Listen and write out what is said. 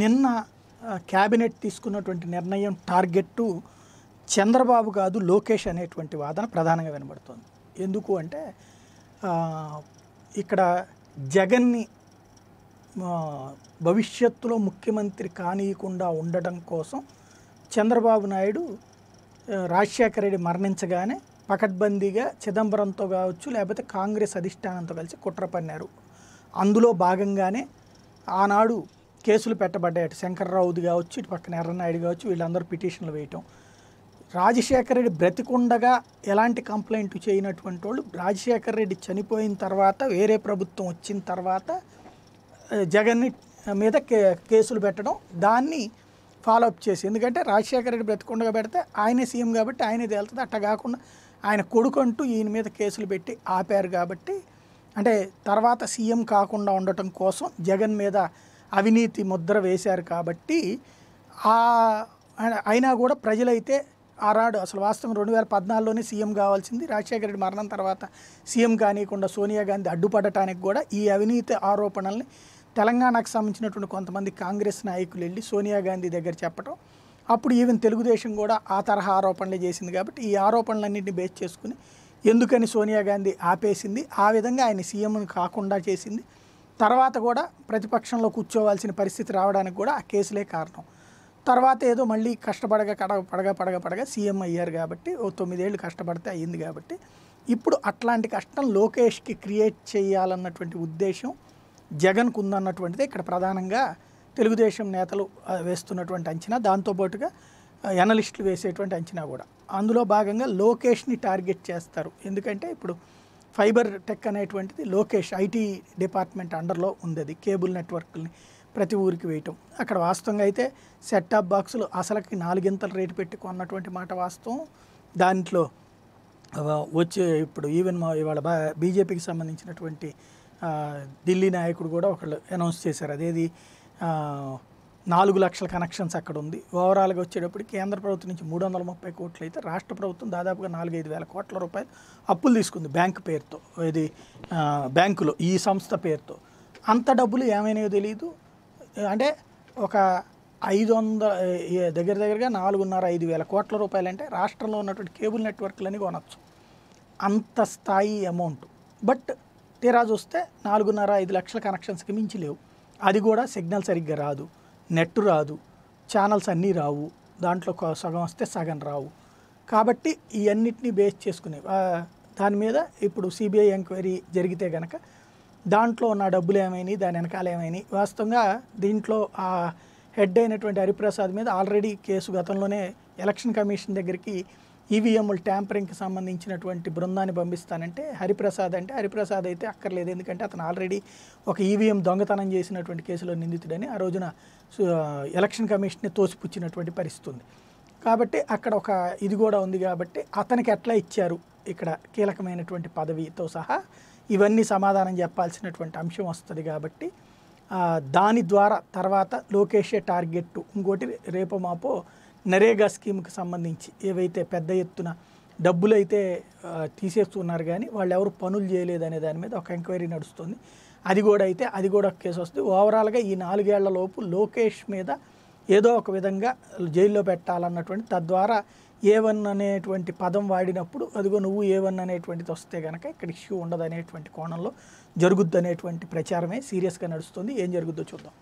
నిన్న క్యాబినెట్ తీసుకున్నటువంటి నిర్ణయం టార్గెట్ చంద్రబాబు కాదు లోకేష్ అనేటువంటి వాదన ప్రధానంగా వినబడుతోంది ఎందుకు అంటే ఇక్కడ జగన్ని భవిష్యత్తులో ముఖ్యమంత్రి కానీయకుండా ఉండడం కోసం చంద్రబాబు నాయుడు రాజశేఖర రెడ్డి మరణించగానే పకడ్బందీగా చిదంబరంతో కావచ్చు లేకపోతే కాంగ్రెస్ అధిష్టానంతో కలిసి కుట్ర పన్నారు అందులో భాగంగానే ఆనాడు కేసులు పెట్టబడ్డాయి అటు శంకర్రావుది కావచ్చు ఇటు పక్కన ఎర్రనాయుడు కావచ్చు వీళ్ళందరూ పిటిషన్లు వేయటం రాజశేఖర రెడ్డి బ్రతికుండగా ఎలాంటి కంప్లైంట్ చేయనటువంటి వాళ్ళు రాజశేఖర రెడ్డి చనిపోయిన తర్వాత వేరే ప్రభుత్వం వచ్చిన తర్వాత జగన్ మీద కేసులు పెట్టడం దాన్ని ఫాలోఅప్ చేసి ఎందుకంటే రాజశేఖర రెడ్డి బ్రతికుండగా పెడితే ఆయనే సీఎం కాబట్టి ఆయనే తేలుతుంది అట్ట కాకుండా ఆయన కొడుకు అంటూ ఈయన మీద కేసులు పెట్టి ఆపారు కాబట్టి అంటే తర్వాత సీఎం కాకుండా ఉండటం కోసం జగన్ మీద అవినీతి ముద్ర వేశారు కాబట్టి అయినా కూడా ప్రజలైతే ఆనాడు అసలు వాస్తవం రెండు వేల పద్నాలుగులోనే సీఎం కావాల్సింది రాజశేఖర రెడ్డి మరణం తర్వాత సీఎం కానీయకుండా సోనియా గాంధీ అడ్డుపడటానికి కూడా ఈ అవినీతి ఆరోపణల్ని తెలంగాణకు సంబంధించినటువంటి కొంతమంది కాంగ్రెస్ నాయకులు వెళ్ళి సోనియా గాంధీ దగ్గర చెప్పడం అప్పుడు ఈవెన్ తెలుగుదేశం కూడా ఆ తరహా ఆరోపణలు చేసింది కాబట్టి ఈ ఆరోపణలన్నింటినీ బేస్ చేసుకుని ఎందుకని సోనియా గాంధీ ఆపేసింది ఆ విధంగా ఆయన సీఎం కాకుండా చేసింది తర్వాత కూడా ప్రతిపక్షంలో కూర్చోవాల్సిన పరిస్థితి రావడానికి కూడా ఆ కేసులే కారణం తర్వాత ఏదో మళ్ళీ కష్టపడగా కడగ పడగా పడగా పడగా సీఎం అయ్యారు కాబట్టి ఓ తొమ్మిదేళ్ళు కష్టపడితే అయ్యింది కాబట్టి ఇప్పుడు అట్లాంటి కష్టం లోకేష్కి క్రియేట్ చేయాలన్నటువంటి ఉద్దేశం జగన్కు ఉందన్నటువంటిది ఇక్కడ ప్రధానంగా తెలుగుదేశం నేతలు వేస్తున్నటువంటి అంచనా దాంతోపాటుగా ఎనలిస్టులు వేసేటువంటి అంచనా కూడా అందులో భాగంగా లోకేష్ని టార్గెట్ చేస్తారు ఎందుకంటే ఇప్పుడు ఫైబర్ టెక్ అనేటువంటిది లోకేష్ ఐటీ డిపార్ట్మెంట్ అండర్లో ఉంది అది కేబుల్ నెట్వర్క్ని ప్రతి ఊరికి వేయటం అక్కడ వాస్తవంగా అయితే సెట్టాప్ బాక్సులు అసలకి నాలుగింతలు రేటు పెట్టి కొన్నటువంటి మాట వాస్తవం దాంట్లో వచ్చే ఇప్పుడు ఈవెన్ మా ఇవాళ బీజేపీకి సంబంధించినటువంటి ఢిల్లీ నాయకుడు కూడా ఒకళ్ళు అనౌన్స్ చేశారు అదేది నాలుగు లక్షల కనెక్షన్స్ అక్కడ ఉంది ఓవరాల్గా వచ్చేటప్పుడు కేంద్ర ప్రభుత్వం నుంచి మూడు వందల ముప్పై కోట్లు అయితే రాష్ట్ర ప్రభుత్వం దాదాపుగా నాలుగైదు వేల కోట్ల రూపాయలు అప్పులు తీసుకుంది బ్యాంక్ పేరుతో ఇది బ్యాంకులో ఈ సంస్థ పేరుతో అంత డబ్బులు ఏమైనాయో తెలియదు అంటే ఒక ఐదు వందల దగ్గర దగ్గరగా నాలుగున్నర ఐదు వేల కోట్ల రూపాయలు అంటే రాష్ట్రంలో ఉన్నటువంటి కేబుల్ నెట్వర్క్లని కొనవచ్చు అంత స్థాయి అమౌంట్ బట్ తీరా చూస్తే నాలుగున్నర ఐదు లక్షల కనెక్షన్స్కి మించి లేవు అది కూడా సిగ్నల్ సరిగ్గా రాదు నెట్ రాదు ఛానల్స్ అన్నీ రావు దాంట్లో సగం వస్తే సగం రావు కాబట్టి ఇవన్నిటిని బేస్ చేసుకునే దాని మీద ఇప్పుడు సిబిఐ ఎంక్వైరీ జరిగితే కనుక దాంట్లో ఉన్న డబ్బులు ఏమైనాయి దాని వెనకాల ఏమైనాయి వాస్తవంగా దీంట్లో ఆ హెడ్ అయినటువంటి హరిప్రసాద్ మీద ఆల్రెడీ కేసు గతంలోనే ఎలక్షన్ కమిషన్ దగ్గరికి ఈవీఎంల ట్యాంపరింగ్కి సంబంధించినటువంటి బృందాన్ని పంపిస్తానంటే హరిప్రసాద్ అంటే హరిప్రసాద్ అయితే అక్కర్లేదు ఎందుకంటే అతను ఆల్రెడీ ఒక ఈవీఎం దొంగతనం చేసినటువంటి కేసులో నిందితుడని ఆ రోజున ఎలక్షన్ కమిషన్ని తోసిపుచ్చినటువంటి పరిస్థితి ఉంది కాబట్టి అక్కడ ఒక ఇది కూడా ఉంది కాబట్టి అతనికి ఎట్లా ఇచ్చారు ఇక్కడ కీలకమైనటువంటి పదవితో సహా ఇవన్నీ సమాధానం చెప్పాల్సినటువంటి అంశం వస్తుంది కాబట్టి దాని ద్వారా తర్వాత లోకేషే టార్గెట్ ఇంకోటి రేపు మాపో నరేగా స్కీమ్కి సంబంధించి ఏవైతే పెద్ద ఎత్తున డబ్బులు అయితే తీసేస్తున్నారు కానీ వాళ్ళు ఎవరు పనులు చేయలేదు అనే దాని మీద ఒక ఎంక్వైరీ నడుస్తుంది అది కూడా అయితే అది కూడా ఒక కేసు వస్తుంది ఓవరాల్గా ఈ నాలుగేళ్ల లోపు లోకేష్ మీద ఏదో ఒక విధంగా జైల్లో పెట్టాలన్నటువంటి తద్వారా ఏవన్ అనేటువంటి పదం వాడినప్పుడు అదిగో నువ్వు ఏవన్ అనేటువంటిది వస్తే కనుక ఇక్కడ ఇష్యూ ఉండదు అనేటువంటి కోణంలో జరుగుద్ది అనేటువంటి ప్రచారమే సీరియస్గా నడుస్తుంది ఏం జరుగుద్దో చూద్దాం